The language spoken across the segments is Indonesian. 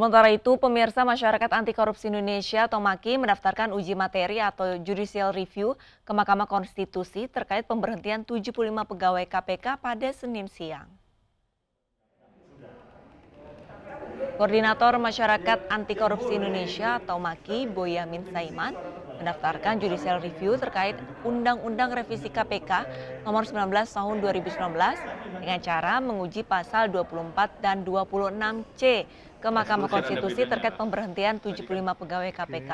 Sementara itu, pemirsa Masyarakat Anti Korupsi Indonesia atau MAKI mendaftarkan uji materi atau judicial review ke Mahkamah Konstitusi terkait pemberhentian 75 pegawai KPK pada Senin siang. Koordinator Masyarakat Anti Korupsi Indonesia atau MAKI, Boyamin Saiman, mendaftarkan judicial review terkait Undang-Undang Revisi KPK nomor 19 tahun 2019 dengan cara menguji pasal 24 dan 26C ke Mahkamah Konstitusi terkait pemberhentian 75 pegawai KPK.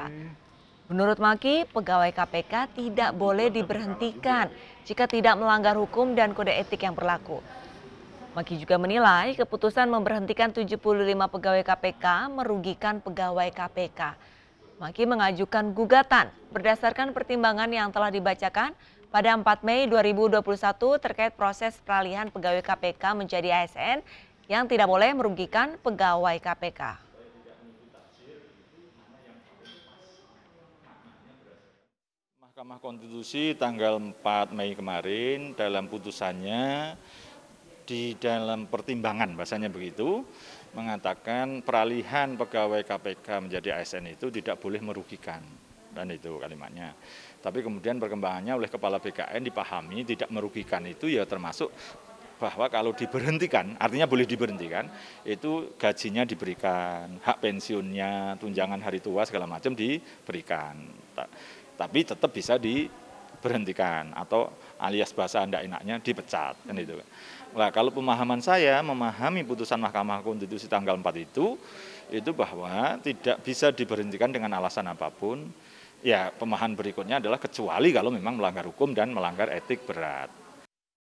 Menurut Maki, pegawai KPK tidak boleh diberhentikan jika tidak melanggar hukum dan kode etik yang berlaku. Maki juga menilai keputusan memberhentikan 75 pegawai KPK merugikan pegawai KPK. Maki mengajukan gugatan berdasarkan pertimbangan yang telah dibacakan pada 4 Mei 2021 terkait proses peralihan pegawai KPK menjadi ASN yang tidak boleh merugikan pegawai KPK. Mahkamah Konstitusi tanggal 4 Mei kemarin dalam putusannya di dalam pertimbangan bahasanya begitu mengatakan peralihan pegawai KPK menjadi ASN itu tidak boleh merugikan dan itu kalimatnya. Tapi kemudian perkembangannya oleh kepala BKN dipahami tidak merugikan itu ya termasuk bahwa kalau diberhentikan, artinya boleh diberhentikan, itu gajinya diberikan, hak pensiunnya, tunjangan hari tua segala macam diberikan. Tapi tetap bisa di berhentikan atau alias bahasa anda enaknya dipecat kan itu. Nah, kalau pemahaman saya memahami putusan Mahkamah Konstitusi tanggal 4 itu itu bahwa tidak bisa diberhentikan dengan alasan apapun. Ya, pemahaman berikutnya adalah kecuali kalau memang melanggar hukum dan melanggar etik berat.